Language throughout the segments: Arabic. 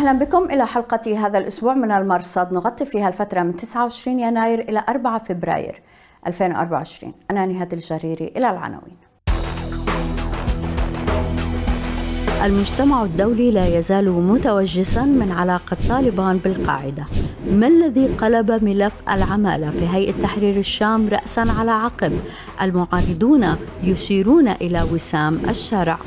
أهلا بكم إلى حلقة هذا الأسبوع من المرصد نغطي فيها الفترة من 29 يناير إلى 4 فبراير 2024 أنا نهاد الجريري إلى العناوين المجتمع الدولي لا يزال متوجسا من علاقة طالبان بالقاعدة ما الذي قلب ملف العمالة في هيئة تحرير الشام رأسا على عقب المعارضون يشيرون إلى وسام الشارع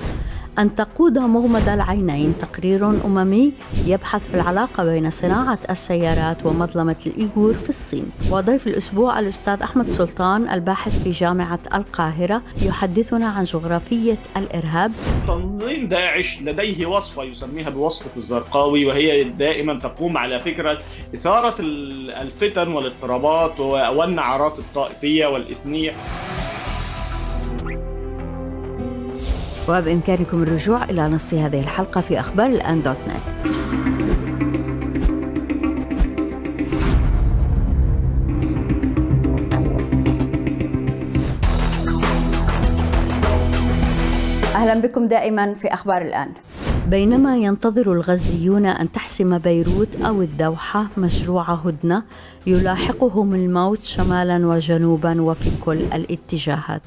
أن تقود مغمض العينين تقرير أممي يبحث في العلاقة بين صناعة السيارات ومظلمة الإيغور في الصين وضيف الأسبوع الأستاذ أحمد سلطان الباحث في جامعة القاهرة يحدثنا عن جغرافية الإرهاب تنظيم داعش لديه وصفة يسميها بوصفة الزرقاوي وهي دائما تقوم على فكرة إثارة الفتن والاضطرابات والنعرات الطائفية والإثنية وبإمكانكم الرجوع إلى نص هذه الحلقة في أخبار الآن دوت نت أهلا بكم دائما في أخبار الآن بينما ينتظر الغزيون أن تحسم بيروت أو الدوحة مشروع هدنة يلاحقهم الموت شمالا وجنوبا وفي كل الاتجاهات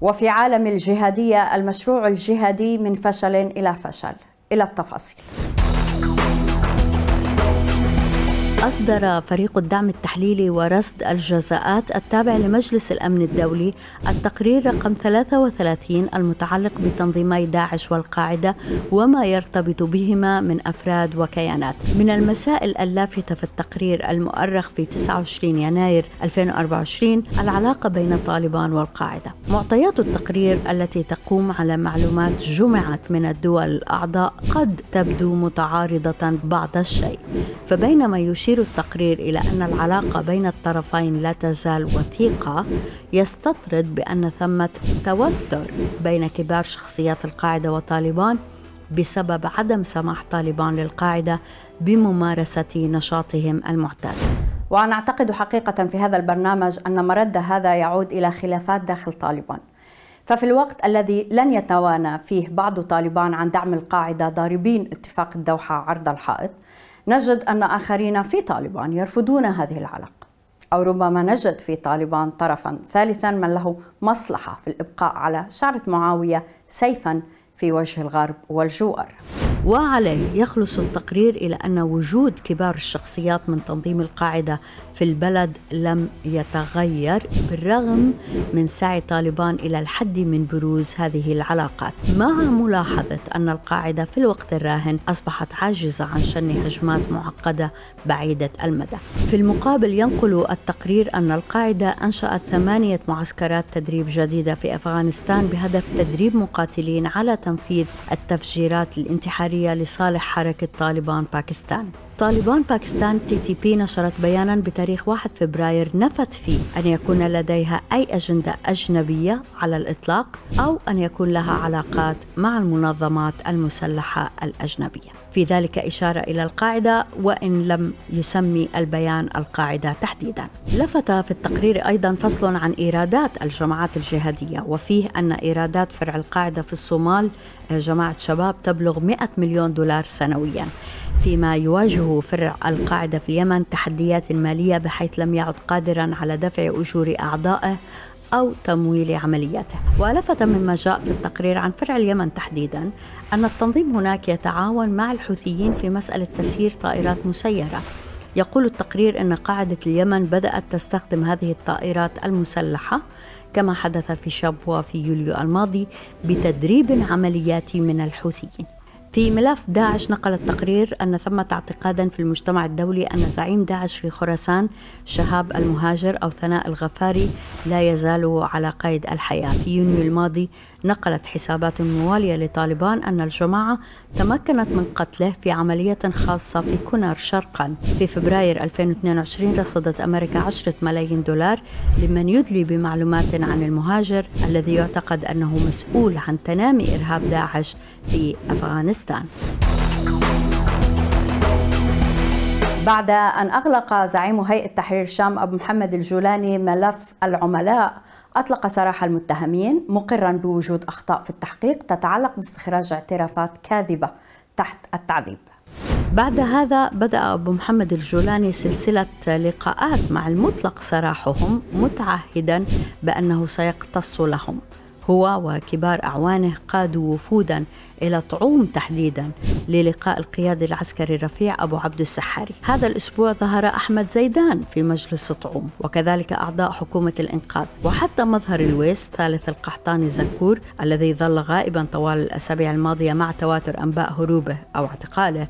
وفي عالم الجهادية المشروع الجهادي من فشل إلى فشل إلى التفاصيل أصدر فريق الدعم التحليلي ورصد الجزاءات التابع لمجلس الأمن الدولي التقرير رقم 33 المتعلق بتنظيمي داعش والقاعدة وما يرتبط بهما من أفراد وكيانات من المسائل اللافتة في التقرير المؤرخ في 29 يناير 2024 العلاقة بين طالبان والقاعدة معطيات التقرير التي تقوم على معلومات جمعت من الدول الأعضاء قد تبدو متعارضة بعض الشيء فبينما يشير يشير التقرير إلى أن العلاقة بين الطرفين لا تزال وثيقة يستطرد بأن ثمة توتر بين كبار شخصيات القاعدة وطالبان بسبب عدم سماح طالبان للقاعدة بممارسة نشاطهم المعتاد وأنا أعتقد حقيقة في هذا البرنامج أن مرد هذا يعود إلى خلافات داخل طالبان ففي الوقت الذي لن يتوانى فيه بعض طالبان عن دعم القاعدة ضاربين اتفاق الدوحة عرض الحائط نجد أن آخرين في طالبان يرفضون هذه العلاقة أو ربما نجد في طالبان طرفا ثالثا من له مصلحة في الإبقاء على شعرة معاوية سيفا في وجه الغرب والجوار وعليه يخلص التقرير إلى أن وجود كبار الشخصيات من تنظيم القاعدة في البلد لم يتغير بالرغم من سعي طالبان إلى الحد من بروز هذه العلاقات مع ملاحظة أن القاعدة في الوقت الراهن أصبحت عاجزة عن شن هجمات معقدة بعيدة المدى في المقابل ينقل التقرير أن القاعدة أنشأت ثمانية معسكرات تدريب جديدة في أفغانستان بهدف تدريب مقاتلين على تنفيذ التفجيرات الانتحارية الشعرية لصالح حركة طالبان باكستان طالبان باكستان تي تي بي نشرت بيانا بتاريخ 1 فبراير نفت فيه أن يكون لديها أي أجندة أجنبية على الإطلاق أو أن يكون لها علاقات مع المنظمات المسلحة الأجنبية في ذلك إشارة إلى القاعدة وإن لم يسمي البيان القاعدة تحديدا لفت في التقرير أيضا فصل عن إيرادات الجماعات الجهادية وفيه أن إيرادات فرع القاعدة في الصومال جماعة شباب تبلغ 100 مليون دولار سنويا فيما يواجه فرع القاعدة في اليمن تحديات مالية بحيث لم يعد قادرا على دفع أجور أعضائه أو تمويل عملياته ولفت مما جاء في التقرير عن فرع اليمن تحديدا أن التنظيم هناك يتعاون مع الحوثيين في مسألة تسيير طائرات مسيرة يقول التقرير أن قاعدة اليمن بدأت تستخدم هذه الطائرات المسلحة كما حدث في شابوة في يوليو الماضي بتدريب عملياتي من الحوثيين في ملف داعش نقل التقرير أن ثمة اعتقادا في المجتمع الدولي أن زعيم داعش في خراسان شهاب المهاجر أو ثناء الغفاري لا يزال على قيد الحياة في يونيو الماضي نقلت حسابات موالية لطالبان أن الجماعة تمكنت من قتله في عملية خاصة في كونر شرقا في فبراير 2022 رصدت أمريكا 10 ملايين دولار لمن يدلي بمعلومات عن المهاجر الذي يعتقد أنه مسؤول عن تنامي إرهاب داعش في أفغانستان بعد أن أغلق زعيم هيئة تحرير الشام أبو محمد الجولاني ملف العملاء أطلق سراح المتهمين مقرا بوجود أخطاء في التحقيق تتعلق باستخراج اعترافات كاذبة تحت التعذيب بعد هذا بدأ أبو محمد الجولاني سلسلة لقاءات مع المطلق سراحهم متعهدا بأنه سيقتص لهم هو وكبار أعوانه قادوا وفودا إلى طعوم تحديدا للقاء القيادي العسكري الرفيع أبو عبد السحاري هذا الأسبوع ظهر أحمد زيدان في مجلس طعوم وكذلك أعضاء حكومة الإنقاذ وحتى مظهر الويس ثالث القحطاني زنكور الذي ظل غائبا طوال الأسابيع الماضية مع تواتر أنباء هروبه أو اعتقاله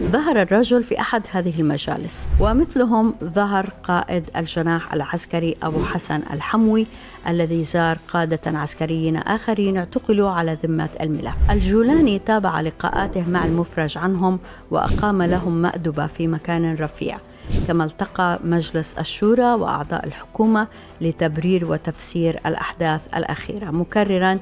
ظهر الرجل في أحد هذه المجالس ومثلهم ظهر قائد الجناح العسكري أبو حسن الحموي الذي زار قادة عسكريين آخرين اعتقلوا على ذمة الملف الجولاني تابع لقاءاته مع المفرج عنهم وأقام لهم مأدبة في مكان رفيع كما التقى مجلس الشورى واعضاء الحكومه لتبرير وتفسير الاحداث الاخيره مكررا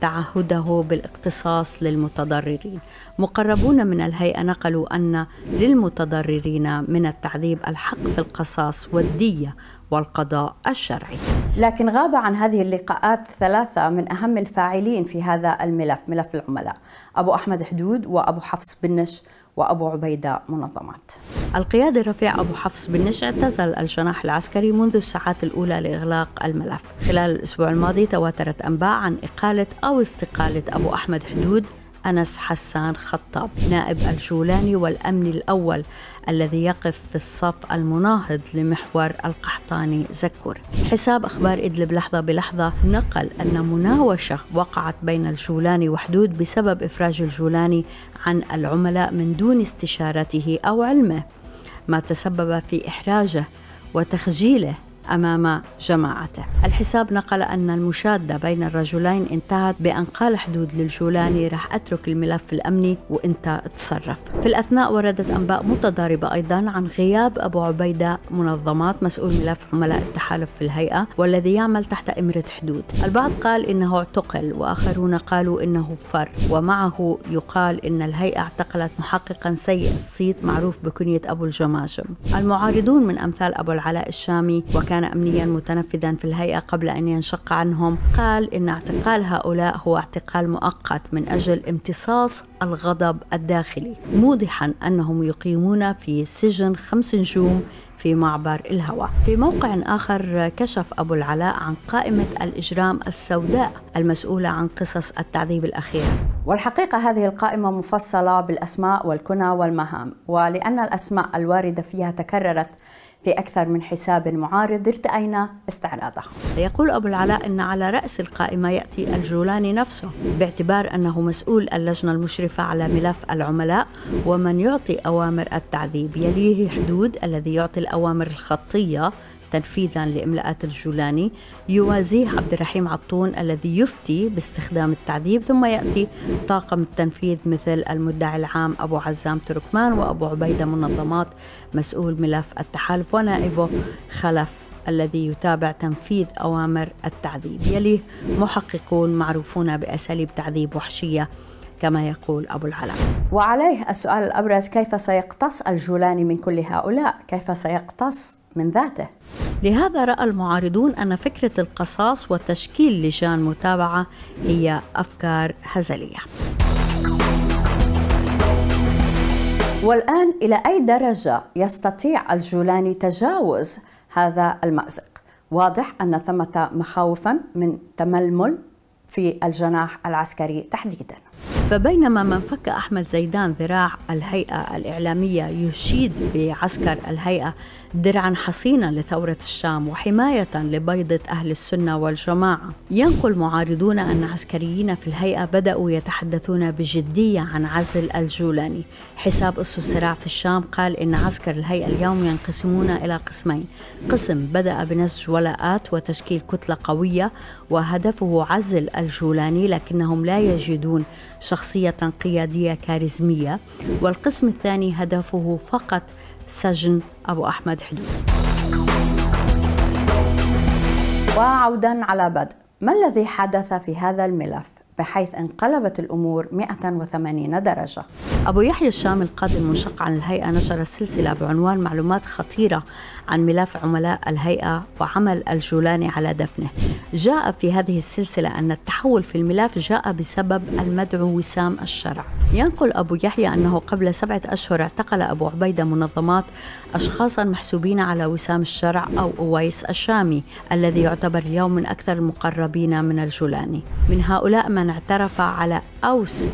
تعهده بالاقتصاص للمتضررين مقربون من الهيئه نقلوا ان للمتضررين من التعذيب الحق في القصاص والديه والقضاء الشرعي لكن غاب عن هذه اللقاءات ثلاثة من أهم الفاعلين في هذا الملف ملف العملاء أبو أحمد حدود وأبو حفص بنش وأبو عبيدة منظمات القيادي الرفيع أبو حفص بنش اعتزل الجناح العسكري منذ الساعات الأولى لإغلاق الملف خلال الأسبوع الماضي تواترت أنباء عن إقالة أو استقالة أبو أحمد حدود أنس حسان خطاب نائب الجولاني والأمن الأول الذي يقف في الصف المناهض لمحور القحطاني زكور حساب أخبار إدلب لحظة بلحظة نقل أن مناوشة وقعت بين الجولاني وحدود بسبب إفراج الجولاني عن العملاء من دون استشارته أو علمه ما تسبب في إحراجه وتخجيله أمام جماعته الحساب نقل أن المشادة بين الرجلين انتهت بأن قال حدود للجولاني رح أترك الملف الأمني وإنت تصرف في الأثناء وردت أنباء متضاربة أيضا عن غياب أبو عبيدة منظمات مسؤول ملف عملاء التحالف في الهيئة والذي يعمل تحت إمرة حدود البعض قال إنه اعتقل وآخرون قالوا إنه فر ومعه يقال إن الهيئة اعتقلت محققا سيء الصيت معروف بكنية أبو الجماجم المعارضون من أمثال أبو العلاء الشامي وكان كان أمنيا نعم. متنفذا في الهيئة قبل أن ينشق عنهم قال إن اعتقال هؤلاء هو اعتقال مؤقت من أجل امتصاص الغضب الداخلي موضحا أنهم يقيمون في سجن خمس نجوم في معبر الهوى في موقع آخر كشف أبو العلاء عن قائمة الإجرام السوداء المسؤولة عن قصص التعذيب الأخيرة والحقيقة هذه القائمة مفصلة بالأسماء والكنى والمهام ولأن الأسماء الواردة فيها تكررت في أكثر من حساب معارض ارتأينا استعراضه يقول أبو العلاء أن على رأس القائمة يأتي الجولاني نفسه باعتبار أنه مسؤول اللجنة المشرفة على ملف العملاء ومن يعطي أوامر التعذيب يليه حدود الذي يعطي الأوامر الخطية تنفيذا لإملاءات الجولاني يوازيه عبد الرحيم عطون الذي يفتي باستخدام التعذيب ثم يأتي طاقم التنفيذ مثل المدعي العام أبو عزام تركمان وأبو عبيدة منظمات مسؤول ملف التحالف ونائبه خلف الذي يتابع تنفيذ أوامر التعذيب يليه محققون معروفون بأساليب تعذيب وحشية كما يقول أبو العلاء وعليه السؤال الأبرز كيف سيقتص الجولاني من كل هؤلاء؟ كيف سيقتص من ذاته لهذا راى المعارضون ان فكره القصاص وتشكيل لجان متابعه هي افكار هزليه والان الى اي درجه يستطيع الجولاني تجاوز هذا المازق واضح ان ثمه مخاوفا من تململ في الجناح العسكري تحديدا فبينما من فك أحمد زيدان ذراع الهيئة الإعلامية يشيد بعسكر الهيئة درعا حصينا لثورة الشام وحماية لبيضة أهل السنة والجماعة ينقل معارضون أن عسكريين في الهيئة بدأوا يتحدثون بجدية عن عزل الجولاني حساب اسس الصراع في الشام قال إن عسكر الهيئة اليوم ينقسمون إلى قسمين قسم بدأ بنسج ولاءات وتشكيل كتلة قوية وهدفه عزل الجولاني لكنهم لا يجدون شخص شخصية قيادية كاريزمية والقسم الثاني هدفه فقط سجن أبو أحمد حدود وعودا على بدء ما الذي حدث في هذا الملف؟ بحيث انقلبت الأمور 180 درجة أبو يحيى الشام القاضي المنشق عن الهيئة نشر سلسلة بعنوان معلومات خطيرة عن ملف عملاء الهيئة وعمل الجولاني على دفنه جاء في هذه السلسلة أن التحول في الملف جاء بسبب المدعو وسام الشرع ينقل أبو يحيى أنه قبل سبعة أشهر اعتقل أبو عبيدة منظمات أشخاصا محسوبين على وسام الشرع أو أويس الشامي الذي يعتبر اليوم من أكثر المقربين من الجولاني من هؤلاء من اعترف على أوس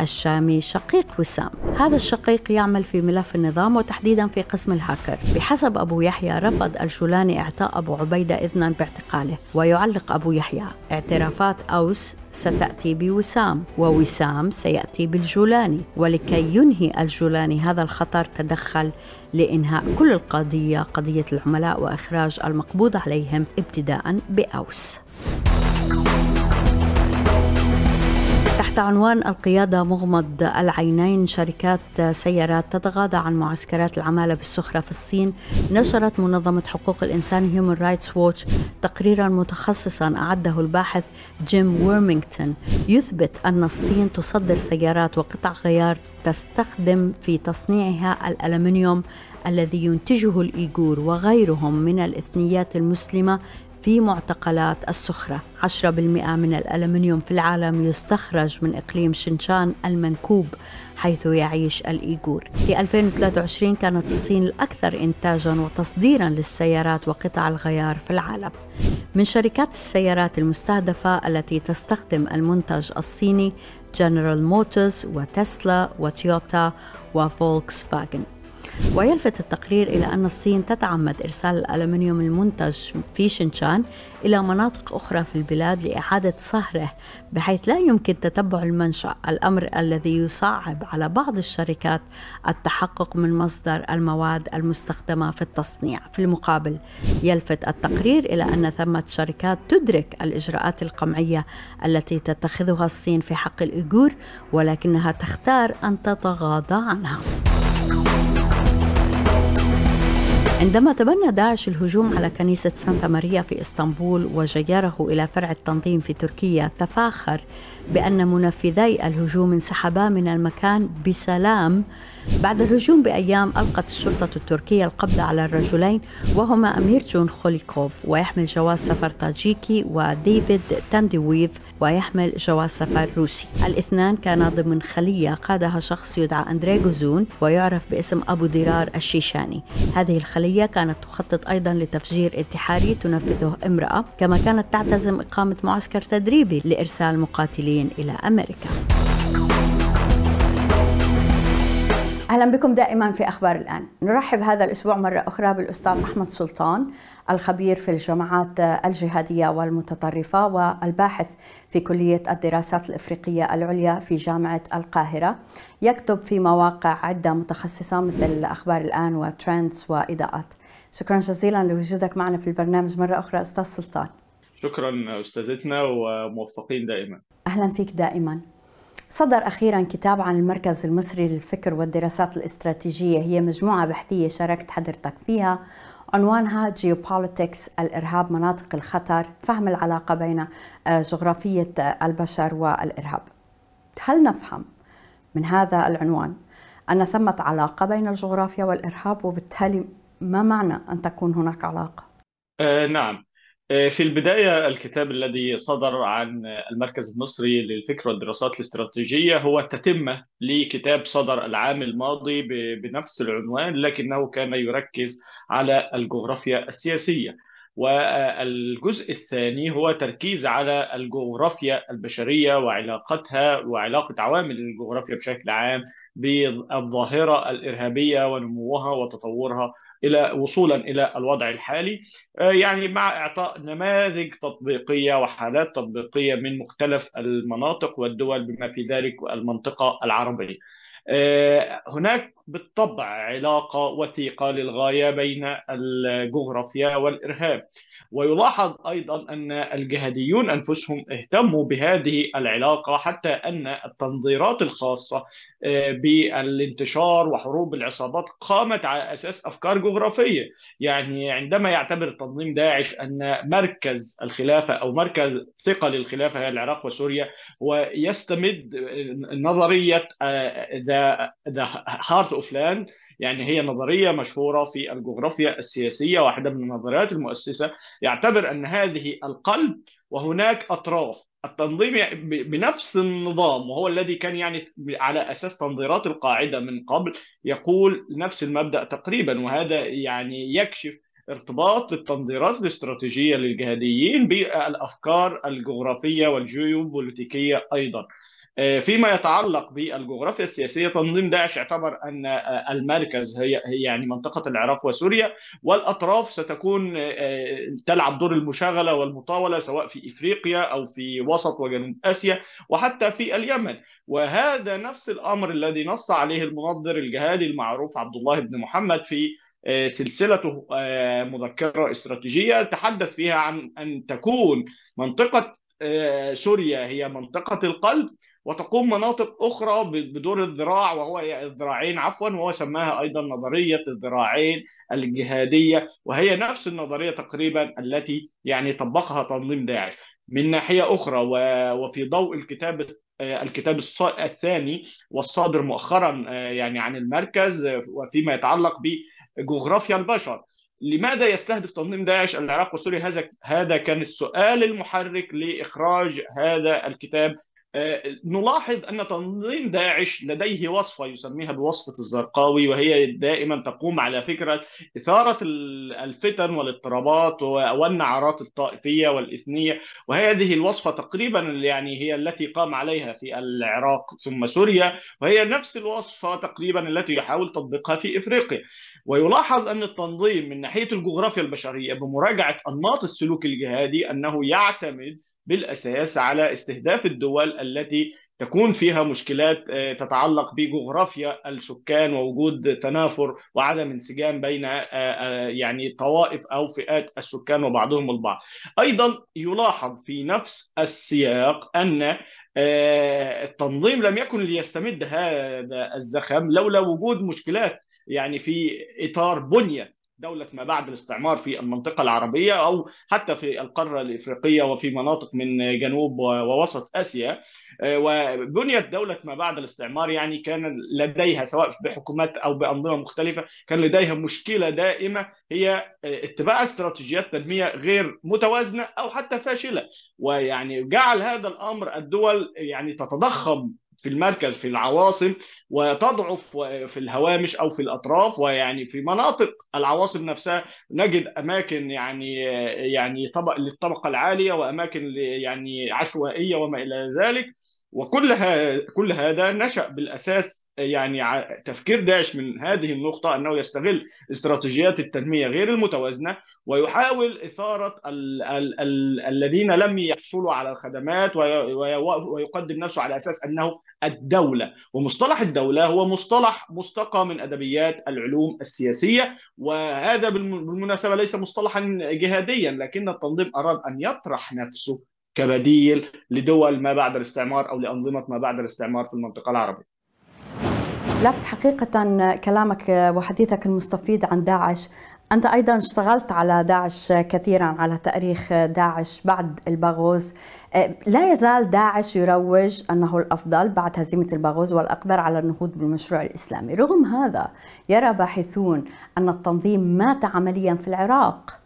الشامي شقيق وسام هذا الشقيق يعمل في ملف النظام وتحديدا في قسم الهاكر بحسب أبو يحيى رفض الجولاني إعطاء أبو عبيدة إذنا باعتقاله ويعلق أبو يحيى اعترافات أوس ستأتي بوسام ووسام سيأتي بالجولاني ولكي ينهي الجولاني هذا الخطر تدخل لإنهاء كل القضية قضية العملاء وإخراج المقبوض عليهم ابتداء بأوس تحت عنوان القيادة مغمض العينين شركات سيارات تتغاضى عن معسكرات العمالة بالسخرة في الصين نشرت منظمة حقوق الإنسان Human رايتس ووتش تقريرا متخصصا أعده الباحث جيم ويرمينغتون يثبت أن الصين تصدر سيارات وقطع غيار تستخدم في تصنيعها الألمنيوم الذي ينتجه الإيغور وغيرهم من الإثنيات المسلمة في معتقلات السخرة 10% من الألمنيوم في العالم يستخرج من إقليم شنشان المنكوب حيث يعيش الإيغور في 2023 كانت الصين الأكثر إنتاجا وتصديرا للسيارات وقطع الغيار في العالم من شركات السيارات المستهدفة التي تستخدم المنتج الصيني جنرال موتورز وتسلا وتويوتا وفولكس فاجن ويلفت التقرير إلى أن الصين تتعمد إرسال الألمنيوم المنتج في شنشان إلى مناطق أخرى في البلاد لإعادة صهره بحيث لا يمكن تتبع المنشأ الأمر الذي يصعب على بعض الشركات التحقق من مصدر المواد المستخدمة في التصنيع في المقابل يلفت التقرير إلى أن ثمة شركات تدرك الإجراءات القمعية التي تتخذها الصين في حق الإيغور ولكنها تختار أن تتغاضى عنها عندما تبنى داعش الهجوم على كنيسة سانتا ماريا في اسطنبول وجيره إلى فرع التنظيم في تركيا تفاخر بأن منفذي الهجوم انسحبا من المكان بسلام بعد الهجوم بأيام ألقت الشرطة التركية القبض على الرجلين وهما أمير جون خوليكوف ويحمل جواز سفر تاجيكي وديفيد تانديويف ويحمل جواز سفر روسي الاثنان كانا ضمن خلية قادها شخص يدعى أندري جوزون ويعرف باسم أبو درار الشيشاني هذه الخلية كانت تخطط أيضا لتفجير انتحاري تنفذه امرأة كما كانت تعتزم إقامة معسكر تدريبي لإرسال مقاتلين إلى أمريكا اهلا بكم دائما في اخبار الان نرحب هذا الاسبوع مره اخرى بالاستاذ احمد سلطان الخبير في الجماعات الجهاديه والمتطرفه والباحث في كليه الدراسات الافريقيه العليا في جامعه القاهره يكتب في مواقع عده متخصصه مثل اخبار الان وترندز واضاءات شكرا جزيلا لوجودك معنا في البرنامج مره اخرى استاذ سلطان شكرا استاذتنا وموفقين دائما اهلا فيك دائما صدر أخيرا كتاب عن المركز المصري للفكر والدراسات الاستراتيجية هي مجموعة بحثية شاركت حضرتك فيها عنوانها جيوبوليتكس الإرهاب مناطق الخطر فهم العلاقة بين آه، جغرافية آه، البشر والإرهاب هل نفهم من هذا العنوان أن ثمة علاقة بين الجغرافيا والإرهاب وبالتالي ما معنى أن تكون هناك علاقة؟ آه نعم آه، في البداية الكتاب الذي صدر عن المركز المصري للفكر والدراسات الاستراتيجية هو تتمة لكتاب صدر العام الماضي بنفس العنوان لكنه كان يركز على الجغرافيا السياسية والجزء الثاني هو تركيز على الجغرافيا البشرية وعلاقتها وعلاقة عوامل الجغرافيا بشكل عام بالظاهرة الإرهابية ونموها وتطورها الى وصولا الى الوضع الحالي آه، يعني مع اعطاء نماذج تطبيقيه وحالات تطبيقيه من مختلف المناطق والدول بما في ذلك المنطقه العربيه. آه، هناك بالطبع علاقة وثيقة للغاية بين الجغرافيا والإرهاب ويلاحظ أيضا أن الجهاديون أنفسهم اهتموا بهذه العلاقة حتى أن التنظيرات الخاصة آه، بالانتشار وحروب العصابات قامت على أساس أفكار جغرافية يعني عندما يعتبر تنظيم داعش أن مركز الخلافة أو مركز ثقة للخلافة هي العراق وسوريا ويستمد نظرية آه، ذا ذا هارت اوف لاند يعني هي نظريه مشهوره في الجغرافيا السياسيه واحده من النظريات المؤسسه يعتبر ان هذه القلب وهناك اطراف التنظيم يعني بنفس النظام وهو الذي كان يعني على اساس تنظيرات القاعده من قبل يقول نفس المبدا تقريبا وهذا يعني يكشف ارتباط التنظيرات الاستراتيجيه للجهاديين بالافكار الجغرافيه والجيوبوليتيكيه ايضا. آه، فيما يتعلق بالجغرافيا السياسيه تنظيم داعش اعتبر ان آه، المركز هي يعني منطقه العراق وسوريا والاطراف ستكون آه، تلعب دور المشاغله والمطاوله سواء في افريقيا او في وسط وجنوب اسيا وحتى في اليمن وهذا نفس الامر الذي نص عليه المنظر الجهادي المعروف عبد الله بن محمد في سلسلته مذكره استراتيجيه تحدث فيها عن ان تكون منطقه سوريا هي منطقه القلب وتقوم مناطق اخرى بدور الذراع وهو الذراعين عفوا وهو سماها ايضا نظريه الذراعين الجهاديه وهي نفس النظريه تقريبا التي يعني طبقها تنظيم داعش من ناحيه اخرى وفي ضوء الكتاب آه، الكتاب الثاني والصادر مؤخرا آه، يعني عن المركز آه، وفيما يتعلق بجغرافيا البشر لماذا يستهدف تنظيم داعش العراق وسوريا هذا هذا كان السؤال المحرك لاخراج هذا الكتاب نلاحظ أن تنظيم داعش لديه وصفة يسميها بوصفة الزرقاوي وهي دائما تقوم على فكرة إثارة الفتن والاضطرابات والنعرات الطائفية والإثنية وهذه الوصفة تقريبا يعني هي التي قام عليها في العراق ثم سوريا وهي نفس الوصفة تقريبا التي يحاول تطبيقها في إفريقيا ويلاحظ أن التنظيم من ناحية الجغرافيا البشرية بمراجعة أنماط السلوك الجهادي أنه يعتمد بالاساس على استهداف الدول التي تكون فيها مشكلات آه، تتعلق بجغرافيا السكان ووجود تنافر وعدم انسجام بين آه، آه، يعني طوائف او فئات السكان وبعضهم البعض. ايضا يلاحظ في نفس السياق ان التنظيم لم يكن ليستمد هذا الزخم لولا وجود مشكلات يعني في اطار بنيه دولة ما بعد الاستعمار في المنطقة العربية أو حتى في القارة الإفريقية وفي مناطق من جنوب ووسط آسيا آه، وبنيت دولة ما بعد الاستعمار يعني كان لديها سواء بحكومات أو بأنظمة مختلفة كان لديها مشكلة دائمة هي آه، اتباع استراتيجيات تنمية غير متوازنة أو حتى فاشلة ويعني جعل هذا الأمر الدول يعني تتضخم في المركز في العواصم وتضعف في الهوامش او في الاطراف ويعني في مناطق العواصم نفسها نجد اماكن يعني يعني طبق للطبقه العاليه واماكن يعني عشوائيه وما الى ذلك وكل كل هذا نشا بالاساس يعني تفكير داعش من هذه النقطه انه يستغل استراتيجيات التنميه غير المتوازنه ويحاول اثاره الـ الـ الـ الذين لم يحصلوا على الخدمات ويقدم نفسه على اساس انه الدوله ومصطلح الدوله هو مصطلح مستقى من ادبيات العلوم السياسيه وهذا بالمناسبه ليس مصطلحا جهاديا لكن التنظيم اراد ان يطرح نفسه كبديل لدول ما بعد الاستعمار او لانظمه ما بعد الاستعمار في المنطقه العربيه. لافت حقيقة كلامك وحديثك المستفيض عن داعش أنت أيضا اشتغلت على داعش كثيرا على تأريخ داعش بعد الباغوز لا يزال داعش يروج أنه الأفضل بعد هزيمة الباغوز والأقدر على النهوض بالمشروع الإسلامي رغم هذا يرى باحثون أن التنظيم مات عمليا في العراق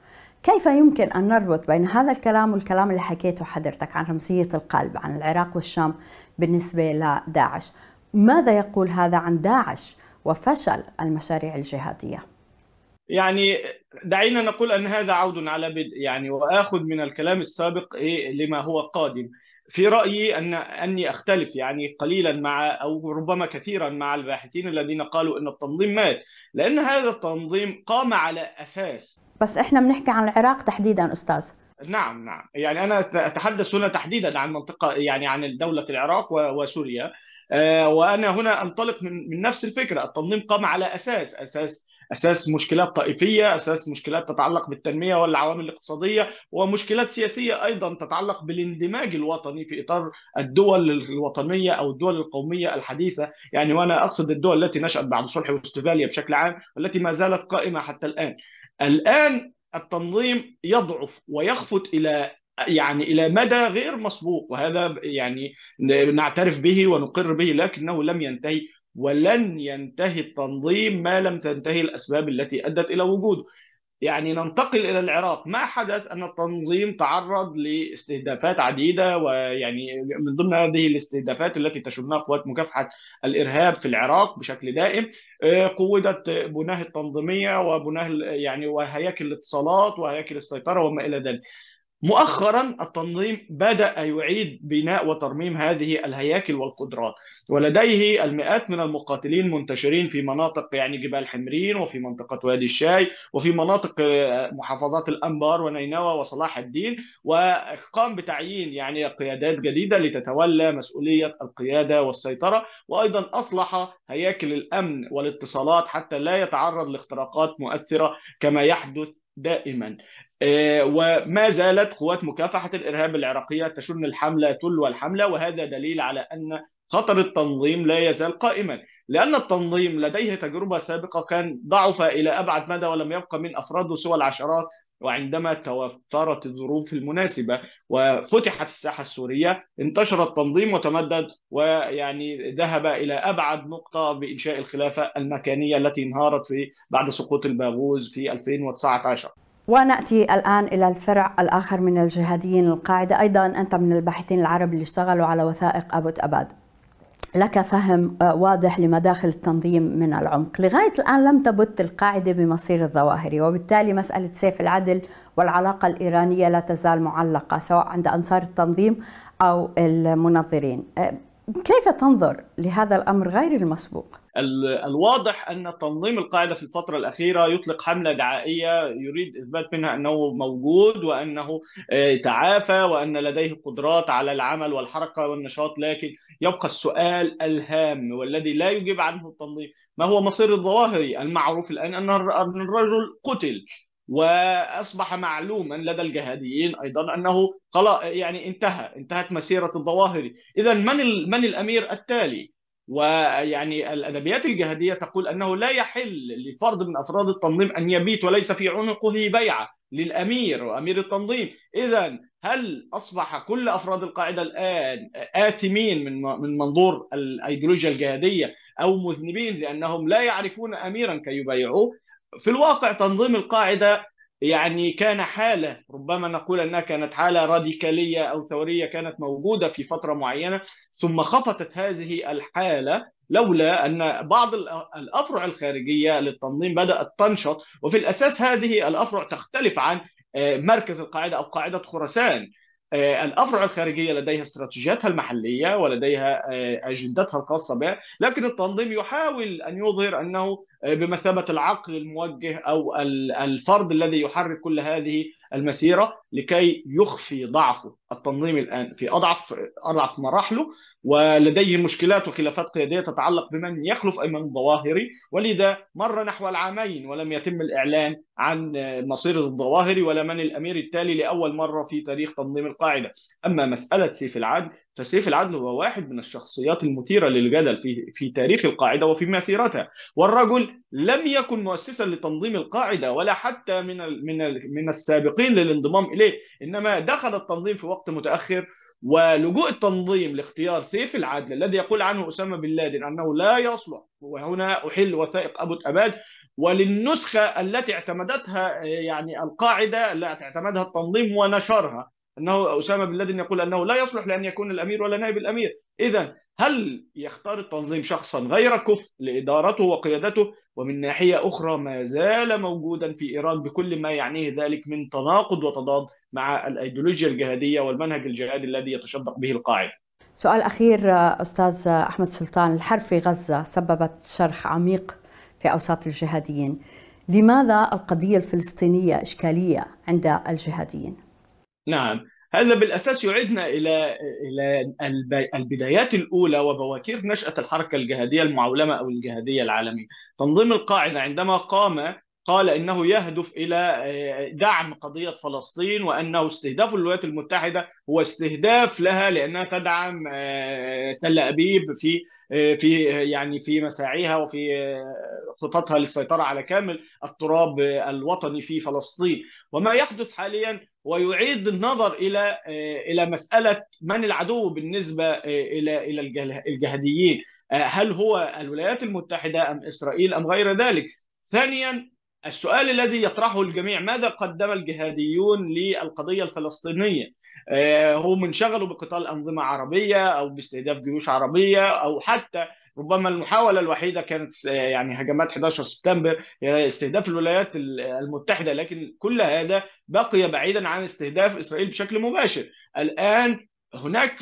كيف يمكن أن نربط بين هذا الكلام والكلام اللي حكيته حضرتك عن رمزية القلب عن العراق والشام بالنسبة لداعش ماذا يقول هذا عن داعش وفشل المشاريع الجهادية؟ يعني دعينا نقول أن هذا عود على بدء يعني وآخذ من الكلام السابق إيه، لما هو قادم في رايي ان اني اختلف يعني قليلا مع او ربما كثيرا مع الباحثين الذين قالوا ان التنظيم مات لان هذا التنظيم قام على اساس بس احنا بنحكي عن العراق تحديدا استاذ نعم نعم يعني انا اتحدث هنا تحديدا عن منطقه يعني عن دوله العراق وسوريا آه، وانا هنا انطلق من من نفس الفكره التنظيم قام على اساس اساس اساس مشكلات طائفيه، اساس مشكلات تتعلق بالتنميه والعوامل الاقتصاديه، ومشكلات سياسيه ايضا تتعلق بالاندماج الوطني في اطار الدول الوطنيه او الدول القوميه الحديثه، يعني وانا اقصد الدول التي نشات بعد صلح وستفاليا بشكل عام والتي ما زالت قائمه حتى الان، الآن التنظيم يضعف ويخفت إلى يعني الى مدى غير مسبوق وهذا يعني نعترف به ونقر به لكنه لم ينتهي ولن ينتهي التنظيم ما لم تنتهي الاسباب التي ادت الى وجوده يعني ننتقل الى العراق ما حدث ان التنظيم تعرض لاستهدافات عديده ويعني من ضمن هذه الاستهدافات التي تشنها قوات مكافحه الارهاب في العراق بشكل دائم آه، قودت بناه التنظيميه وبناه يعني وهياكل الاتصالات وهياكل السيطره وما الى ذلك مؤخرا التنظيم بدأ يعيد بناء وترميم هذه الهياكل والقدرات ولديه المئات من المقاتلين منتشرين في مناطق يعني جبال حمرين وفي منطقة وادي الشاي وفي مناطق آه، محافظات الأنبار ونينوى وصلاح الدين وقام بتعيين يعني قيادات جديدة لتتولى مسؤولية القيادة والسيطرة وأيضا أصلح هياكل الأمن والاتصالات حتى لا يتعرض لاختراقات مؤثرة كما يحدث دائما آه، وما زالت قوات مكافحة الإرهاب العراقية تشن الحملة تلو الحملة وهذا دليل على أن خطر التنظيم لا يزال قائما لأن التنظيم لديه تجربة سابقة كان ضعف إلى أبعد مدى ولم يبقى من أفراده سوى العشرات وعندما توفرت الظروف المناسبة وفتحت الساحة السورية انتشر التنظيم وتمدد ويعني ذهب إلى أبعد نقطة بإنشاء الخلافة المكانية التي انهارت في بعد سقوط الباغوز في 2019 وناتي الان الى الفرع الاخر من الجهاديين القاعده ايضا انت من الباحثين العرب اللي اشتغلوا على وثائق ابوت اباد لك فهم آه، واضح لمداخل التنظيم من العمق لغاية الآن لم تبت القاعدة بمصير الظواهري وبالتالي مسألة سيف العدل والعلاقة الإيرانية لا تزال معلقة سواء عند أنصار التنظيم أو المنظرين آه، كيف تنظر لهذا الامر غير المسبوق؟ الواضح ان تنظيم القاعده في الفتره الاخيره يطلق حمله دعائيه يريد اثبات منها انه موجود وانه آه، تعافى وان لديه قدرات على العمل والحركه والنشاط لكن يبقى السؤال الهام والذي لا يجيب عنه التنظيم ما هو مصير الظواهري المعروف الان ان الرجل قتل واصبح معلوما لدى الجهاديين ايضا انه خلاص يعني انتهى انتهت مسيره الظواهري اذا من من الامير التالي ويعني الادبيات الجهاديه تقول انه لا يحل لفرد من افراد التنظيم ان يبيت وليس في عنقه بيعه للامير وامير التنظيم اذا هل اصبح كل افراد القاعده الان اثمين من من منظور الايديولوجيا الجهاديه او مذنبين لانهم لا يعرفون اميرا كي يبايعوه في الواقع تنظيم القاعده يعني كان حاله ربما نقول انها كانت حاله راديكاليه او ثوريه كانت موجوده في فتره معينه ثم خفتت هذه الحاله لولا ان بعض الافرع الخارجيه للتنظيم بدات تنشط وفي الاساس هذه الافرع تختلف عن آه، مركز القاعده او قاعده خراسان آه، الأفرع الخارجية لديها استراتيجياتها المحلية ولديها آه، أجندتها الخاصة بها لكن التنظيم يحاول أن يظهر أنه آه، بمثابة العقل الموجه أو الفرد الذي يحرك كل هذه المسيره لكي يخفي ضعفه التنظيمي الان في اضعف اضعف مراحله ولديه مشكلات وخلافات قياديه تتعلق بمن يخلف ايمن الظواهري ولذا مر نحو العامين ولم يتم الاعلان عن مصير الظواهري ولا من الامير التالي لاول مره في تاريخ تنظيم القاعده اما مساله سيف العدل فسيف العدل هو واحد من الشخصيات المثيرة للجدل في في تاريخ القاعدة وفي مسيرتها والرجل لم يكن مؤسسا لتنظيم القاعدة ولا حتى من من من السابقين للانضمام إليه إنما دخل التنظيم في وقت متأخر ولجوء التنظيم لاختيار سيف العدل الذي يقول عنه أسامة بن لادن أنه لا يصلح وهنا أحل وثائق أبو أباد وللنسخة التي اعتمدتها يعني القاعدة التي اعتمدها التنظيم ونشرها انه اسامه بن لادن يقول انه لا يصلح لان يكون الامير ولا نائب الامير اذا هل يختار التنظيم شخصا غير كفء لادارته وقيادته ومن ناحيه اخرى ما زال موجودا في ايران بكل ما يعنيه ذلك من تناقض وتضاد مع الايديولوجيا الجهاديه والمنهج الجهادي الذي يتشدق به القاعده سؤال اخير استاذ احمد سلطان الحرب في غزه سببت شرخ عميق في اوساط الجهاديين لماذا القضيه الفلسطينيه اشكاليه عند الجهاديين نعم هذا بالاساس يعيدنا الى الى البدايات الاولى وبواكير نشاه الحركه الجهاديه المعولمه او الجهاديه العالميه. تنظيم القاعده عندما قام قال انه يهدف الى آه، دعم قضيه فلسطين وانه استهداف الولايات المتحده هو استهداف لها لانها تدعم آه، تل ابيب في آه، في يعني في مساعيها وفي خططها للسيطره على كامل التراب الوطني في فلسطين وما يحدث حاليا ويعيد النظر الى الى مساله من العدو بالنسبه الى الى الجهاديين هل هو الولايات المتحده ام اسرائيل ام غير ذلك ثانيا السؤال الذي يطرحه الجميع ماذا قدم الجهاديون للقضية الفلسطينية هم آه، انشغلوا بقتال أنظمة عربية أو باستهداف جيوش عربية أو حتى ربما المحاولة الوحيدة كانت آه، يعني هجمات 11 سبتمبر استهداف الولايات المتحدة لكن كل هذا بقي بعيدا عن استهداف إسرائيل بشكل مباشر الآن هناك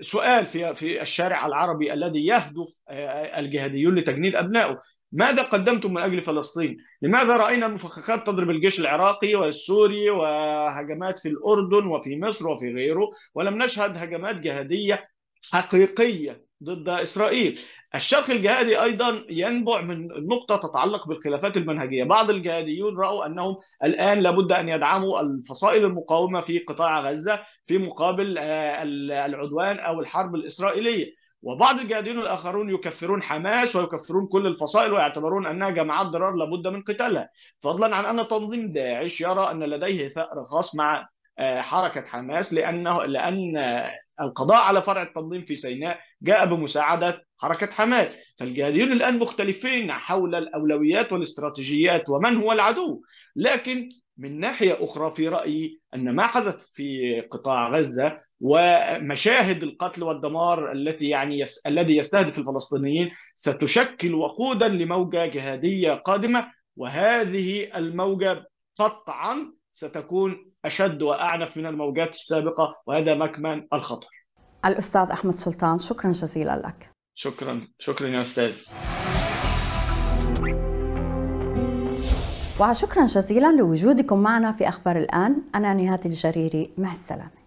سؤال في في الشارع العربي الذي يهدف آه، الجهاديون لتجنيد ابنائه ماذا قدمتم من اجل فلسطين؟ لماذا راينا المفخخات تضرب الجيش العراقي والسوري وهجمات في الاردن وفي مصر وفي غيره ولم نشهد هجمات جهاديه حقيقيه ضد اسرائيل. الشرخ الجهادي ايضا ينبع من نقطه تتعلق بالخلافات المنهجيه، بعض الجهاديون راوا انهم الان لابد ان يدعموا الفصائل المقاومه في قطاع غزه في مقابل آه، العدوان او الحرب الاسرائيليه. وبعض الجهاديين الاخرون يكفرون حماس ويكفرون كل الفصائل ويعتبرون انها جماعات ضرار لابد من قتالها فضلا عن ان تنظيم داعش يرى ان لديه ثأر خاص مع آه، حركه حماس لانه لان آه، القضاء على فرع التنظيم في سيناء جاء بمساعده حركه حماس فالجهاديون الان مختلفين حول الاولويات والاستراتيجيات ومن هو العدو لكن من ناحيه اخرى في رايي ان ما حدث في قطاع غزه ومشاهد القتل والدمار التي يعني يس... الذي يستهدف الفلسطينيين ستشكل وقودا لموجه جهاديه قادمه وهذه الموجه قطعا ستكون اشد واعنف من الموجات السابقه وهذا مكمن الخطر. الاستاذ احمد سلطان شكرا جزيلا لك. شكرا شكرا يا استاذ. وشكرا جزيلا لوجودكم معنا في اخبار الان انا نهاد الجريري مع السلامه.